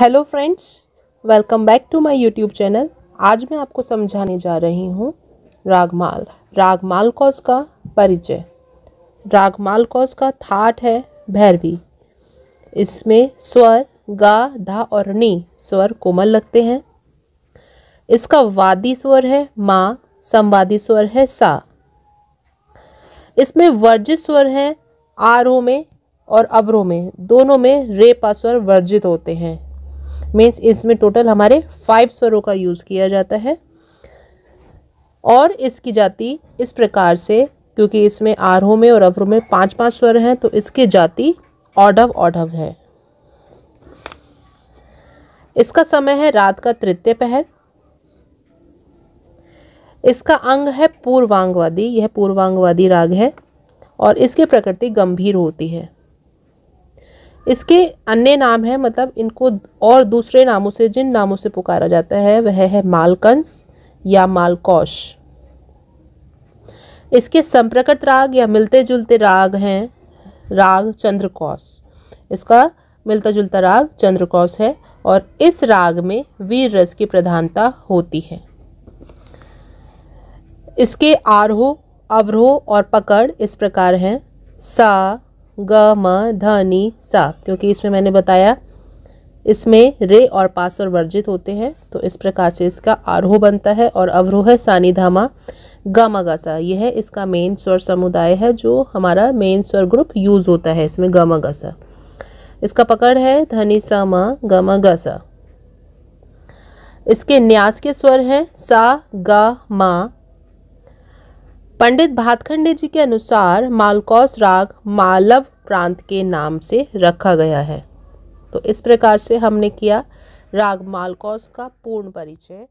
hello friends welcome back to my YouTube channel आज मैं आपको समझाने जा रही हूँ रागमाल रागमाल कौज का परिचय रागमाल कौज का थाट है भैरवी इसमें स्वर गा धा और नी स्वर कोमल लगते हैं इसका वादी स्वर है मा संवादी स्वर है सा इसमें वर्जित स्वर है आरो में और अवरो में दोनों में रेपा स्वर वर्जित होते हैं मीन्स इसमें टोटल हमारे फाइव स्वरों का यूज़ किया जाता है और इसकी जाति इस प्रकार से क्योंकि इसमें आरहों में और अवरों में पांच पांच स्वर हैं तो इसकी जाति ऑडव ऑडव है इसका समय है रात का तृतीय पहर इसका अंग है पूर्वांगवादी यह पूर्वांगवादी राग है और इसकी प्रकृति गंभीर होती है इसके अन्य नाम हैं मतलब इनको और दूसरे नामों से जिन नामों से पुकारा जाता है वह है मालकंस या मालकौश इसके संप्रकट राग या मिलते जुलते राग हैं राग चंद्रकौश इसका मिलता जुलता राग चंद्रकौश है और इस राग में वीर रस की प्रधानता होती है इसके आरोह अवरोह और पकड़ इस प्रकार हैं सा ग म नी सा क्योंकि इसमें मैंने बताया इसमें रे और पासवर वर्जित होते हैं तो इस प्रकार से इसका आरोह बनता है और अवरोह है सानी धामा गा सा यह इसका मेन स्वर समुदाय है जो हमारा मेन स्वर ग्रुप यूज़ होता है इसमें ग सा इसका पकड़ है धनी म म ग सा इसके न्यास के स्वर हैं सा गा मा पंडित भातखंडे जी के अनुसार मालकौस राग मालव प्रांत के नाम से रखा गया है तो इस प्रकार से हमने किया राग मालकौस का पूर्ण परिचय